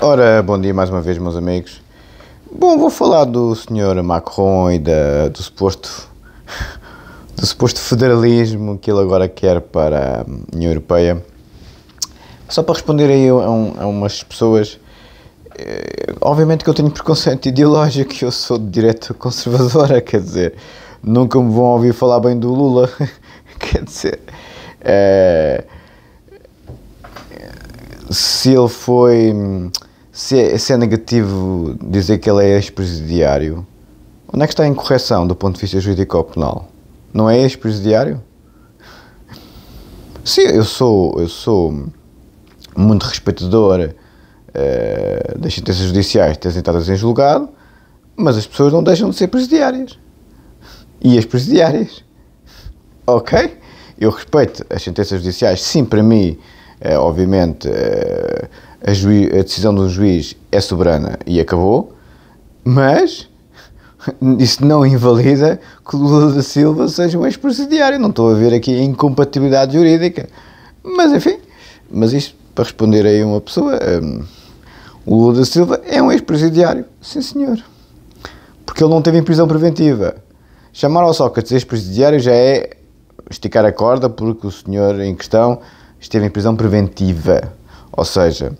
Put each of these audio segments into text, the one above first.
Ora, bom dia mais uma vez, meus amigos. Bom, vou falar do senhor Macron e da, do suposto do suposto federalismo que ele agora quer para a União Europeia. Só para responder aí a, um, a umas pessoas, eh, obviamente que eu tenho preconceito ideológico, eu sou de direita conservadora, quer dizer, nunca me vão ouvir falar bem do Lula, quer dizer, eh, se ele foi hum, se é, se é negativo dizer que ele é ex-presidiário, onde é que está a incorreção do ponto de vista jurídico-penal? Não é ex-presidiário? Sim, eu sou, eu sou muito respeitador uh, das sentenças judiciais apresentadas em julgado, mas as pessoas não deixam de ser presidiárias. E as presidiárias? Ok? Eu respeito as sentenças judiciais, sim, para mim, uh, obviamente. Uh, a, a decisão do juiz é soberana e acabou, mas isso não invalida que Lula da Silva seja um ex-presidiário. Não estou a ver aqui incompatibilidade jurídica. Mas enfim, mas isto para responder aí a uma pessoa, um, o Lula da Silva é um ex-presidiário. Sim, senhor. Porque ele não teve em prisão preventiva. Chamar ao Sócrates ex-presidiário já é esticar a corda porque o senhor em questão esteve em prisão preventiva. Ou seja,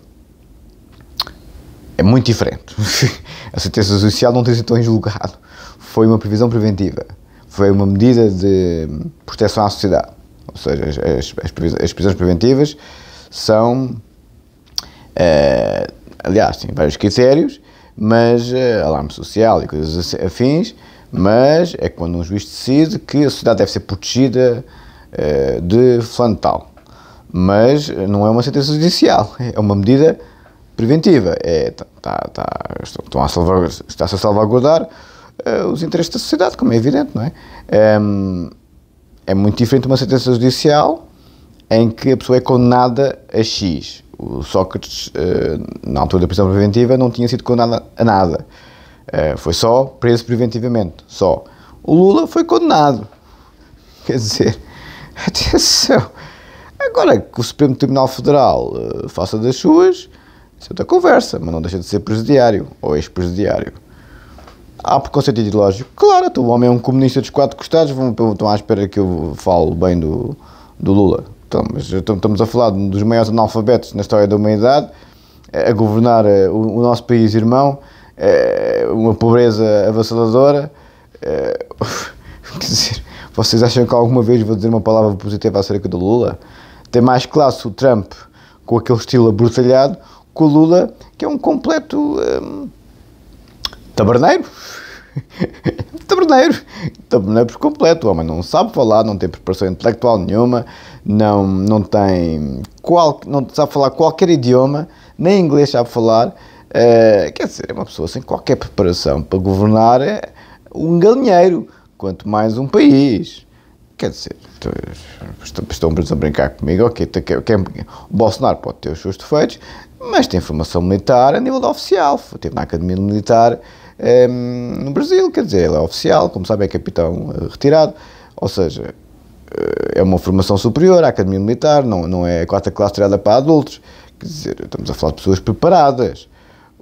é muito diferente. a sentença judicial não tem sido em julgado. Foi uma previsão preventiva, foi uma medida de proteção à sociedade. Ou seja, as, as prisões preventivas são, uh, aliás, têm vários critérios, mas uh, alarme social e coisas afins, mas é quando um juiz decide que a sociedade deve ser protegida uh, de flantal. Mas não é uma sentença judicial, é uma medida preventiva. É, tá, tá, tá estão a salvar, está-se a salvaguardar uh, os interesses da sociedade, como é evidente, não é? Um, ehm, é muito diferente uma sentença judicial em que a pessoa é condenada a X. O Sócrates, eh, na altura da prisão preventiva, não tinha sido condenado a nada. Eh, foi só preso preventivamente, só. O Lula foi condenado. Quer dizer, atenção. Agora que o Supremo Tribunal Federal faça das suas, isso é outra conversa, mas não deixa de ser presidiário ou ex-presidiário. Há preconceito ideológico? Claro, então, o homem é um comunista dos quatro costados, vão, estão à espera que eu fale bem do, do Lula. Então, mas estamos a falar dos maiores analfabetos na história da humanidade, a governar eh, o, o nosso país irmão, eh, uma pobreza avassaladora. Eh, quer dizer, vocês acham que alguma vez vou dizer uma palavra positiva acerca do Lula? Tem mais classe o Trump com aquele estilo abortalhado com o Lula, que é um completo um, taberneiro. taberneiro, taberneiro por completo. O homem não sabe falar, não tem preparação intelectual nenhuma, não, não tem qual, não sabe falar qualquer idioma, nem inglês sabe falar. Uh, quer dizer, é uma pessoa sem qualquer preparação para governar é um galinheiro, quanto mais um país. Quer dizer, estão, estão a brincar comigo, ok, o Bolsonaro pode ter os seus defeitos, mas tem formação militar a nível oficial. Teve na Academia Militar um, ehm, no Brasil, quer dizer, ele é oficial, como sabe, é capitão eh, retirado. Ou seja, eh, é uma formação superior à Academia Militar, não, não é a quarta classe tirada para adultos. Quer dizer, estamos a falar de pessoas preparadas.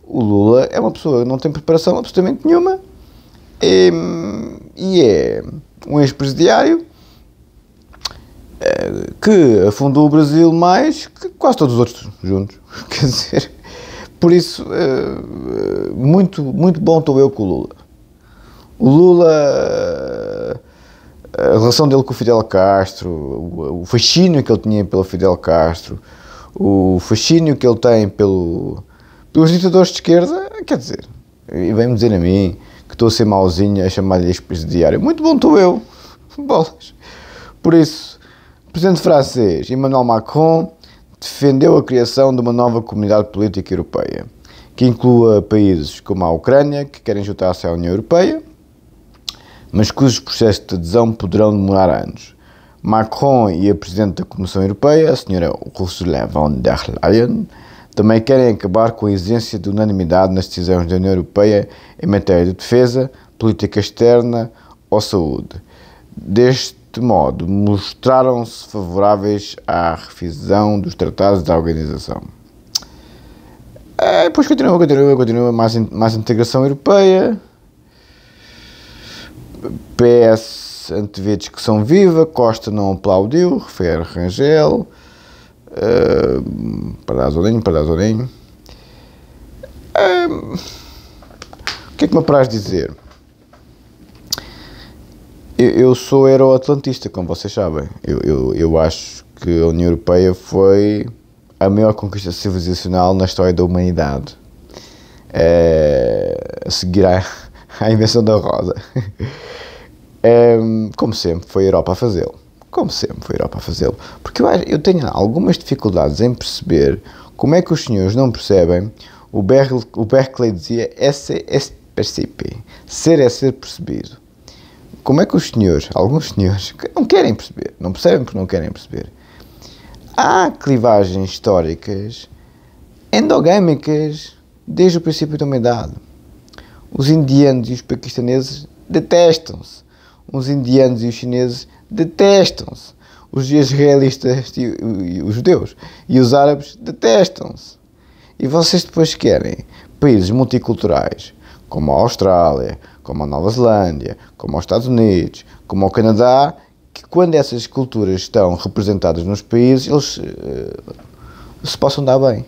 O Lula é uma pessoa que não tem preparação absolutamente nenhuma e, ehm, e é um ex-presidiário que afundou o Brasil mais que quase todos os outros juntos. Quer dizer, por isso, eh, eh, muito, muito bom estou eu com o Lula. O Lula, eh, a relação dele com o Fidel Castro, o fascínio que ele tinha pelo Fidel Castro, o fascínio que ele tem pelo, pelos ditadores de esquerda, quer dizer, e vem-me dizer a mim que estou a ser mauzinho a chamar-lhe ex-presidiário. Muito bom estou eu, bolas. Por isso, o presidente francês Emmanuel Macron defendeu a criação de uma nova comunidade política europeia, que inclua países como a Ucrânia, que querem juntar-se à União Europeia, mas cujos processos de adesão poderão demorar anos. Macron e a Presidente da Comissão Europeia, a Sra. Ursula von der Leyen, também querem acabar com a exigência de unanimidade nas decisões da União Europeia em matéria de defesa, política externa ou saúde. Desde Deste modo, mostraram-se favoráveis à revisão dos tratados da organização. É, depois continua, continua, continua, mais, mais integração europeia. PS antevê discussão viva, Costa não aplaudiu, refere Rangel. Uh, dar Pardazolinho. Uh, ah, o que é que me apraz dizer? Eu, eu sou euroatlantista, como vocês sabem. Eu, eu, eu acho que a União Europeia foi a maior conquista civilizacional na história da humanidade. É, a seguir à, invenção da rosa. É, ehm, como sempre, foi a Europa a fazê-lo. Como sempre, foi a Europa a fazê-lo. Porque eu, eu tenho algumas dificuldades em perceber como é que os senhores não percebem. O Berkeley, o Berkeley dizia SSPCP: é ser é ser percebido como é que os senhores, alguns senhores, não querem perceber, não percebem porque não querem perceber, há clivagens históricas endogâmicas desde o princípio da humanidade. Os indianos e os paquistaneses detestam-se. Os indianos e os chineses detestam-se. Os israelistas e, os judeus e os árabes detestam-se. E vocês depois querem países multiculturais como a Austrália, como a Nova Zelândia, como aos Estados Unidos, como ao Canadá, que quando essas culturas estão representadas nos países, eles uh, se possam dar bem.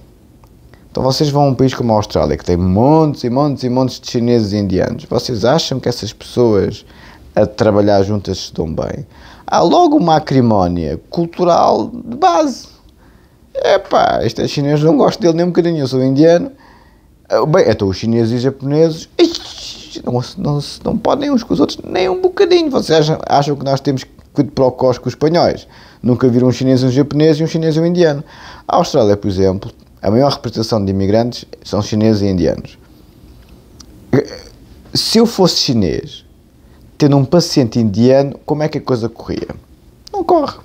Então vocês vão a um país como a Austrália, que tem montes e montes e montes de chineses e indianos. Vocês acham que essas pessoas a trabalhar juntas se dão bem? Há logo uma acrimónia cultural de base. Epá, este é chinês, não gosto dele nem um bocadinho, eu sou indiano. Eh, bem, então os chineses e os japoneses, não, não se não podem uns com os outros nem um bocadinho. Vocês acham, acham que nós temos que o cos com os espanhóis? Nunca viram um chinês, um japonês e um chinês e um indiano. A Austrália, por exemplo, a maior representação de imigrantes são chineses e indianos. Se eu fosse chinês, tendo um paciente indiano, como é que a coisa corria? Não corre.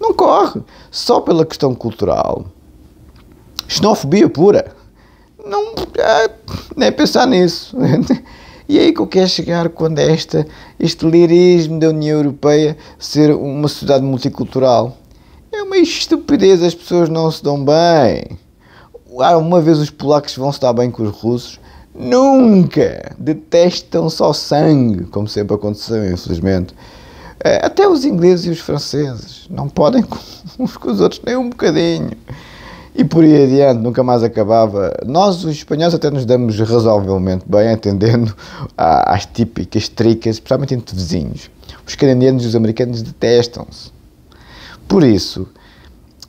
Não corre. Só pela questão cultural. Xenofobia pura não é, nem pensar nisso. E aí que eu é quero chegar quando é esta, este lirismo da União Europeia ser uma sociedade multicultural. É uma estupidez, as pessoas não se dão bem. uma vez os polacos vão se dar bem com os russos? Nunca! Detestam só sangue, como sempre aconteceu, infelizmente. É, até os ingleses e os franceses não podem uns com os outros nem um bocadinho e por aí adiante nunca mais acabava. Nós, os espanhóis, até nos damos razoavelmente bem, atendendo às típicas tricas, especialmente entre vizinhos. Os canadianos e os americanos detestam-se. Por isso,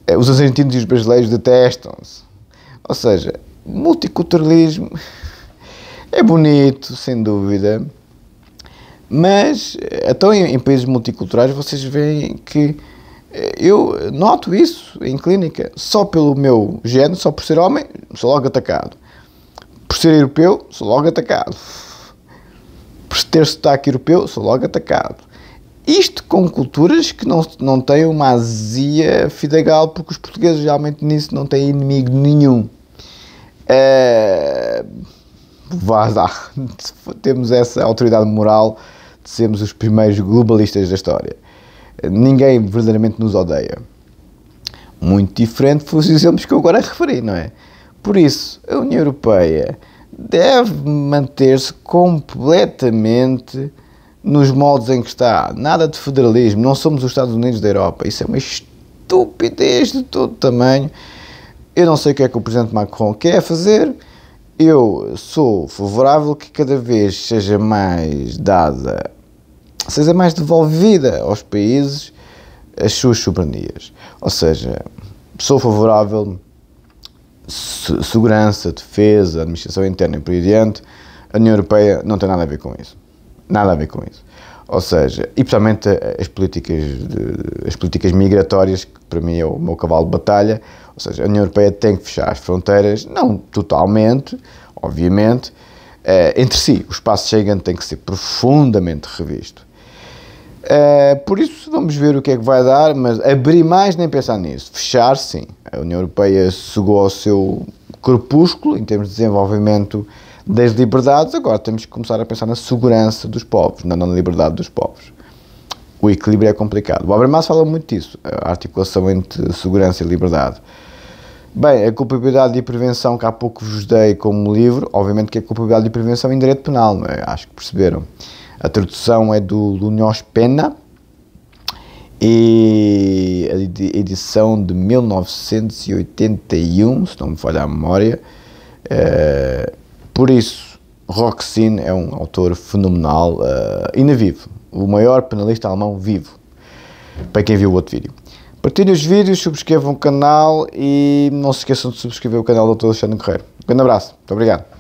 eh, os argentinos e os brasileiros detestam-se. Ou seja, multiculturalismo é bonito, sem dúvida, mas, até eh, então, em, em países multiculturais, vocês veem que eu noto isso em clínica, só pelo meu género, só por ser homem, sou logo atacado. Por ser europeu, sou logo atacado. Por ter sotaque europeu, sou logo atacado. Isto com culturas que não, não têm uma azia fidegal, porque os portugueses realmente nisso não têm inimigo nenhum. É... Vá lá. Temos essa autoridade moral de sermos os primeiros globalistas da história ninguém verdadeiramente nos odeia. Muito diferente foi os exemplos que eu agora referi, não é? Por isso, a União Europeia deve manter-se completamente nos moldes em que está. Nada de federalismo, não somos os Estados Unidos da Europa. Isso é uma estupidez de todo tamanho. Eu não sei o que é que o Presidente Macron quer fazer. Eu sou favorável que cada vez seja mais dada seja mais devolvida aos países as suas soberanias. Ou seja, sou favorável segurança, defesa, administração interna e por aí adiante. A União Europeia não tem nada a ver com isso. Nada a ver com isso. Ou seja, e principalmente as políticas, de, as políticas migratórias, que para mim é o meu cavalo de batalha, ou seja, a União Europeia tem que fechar as fronteiras, não totalmente, obviamente, eh, entre si. O espaço Schengen tem que ser profundamente revisto. Eh, por isso vamos ver o que é que vai dar, mas abrir mais nem pensar nisso. Fechar, sim. A União Europeia chegou ao seu crepúsculo em termos de desenvolvimento das liberdades, agora temos que começar a pensar na segurança dos povos, não na liberdade dos povos. O equilíbrio é complicado. O Habermas fala muito disso, a articulação entre segurança e liberdade. Bem, a culpabilidade e prevenção que há pouco vos dei como livro, obviamente que a culpabilidade e prevenção em direito penal, é? acho que perceberam. A tradução é do Lunhos Pena e a edição de 1981, se não me falha a memória. Uh, por isso, Roxin é um autor fenomenal, uh, ainda vivo, o maior penalista alemão vivo, para quem viu o outro vídeo. Partilhem os vídeos, subscrevam o canal e não se esqueçam de subscrever o canal do Dr. Alexandre Correiro. Um grande abraço, muito obrigado.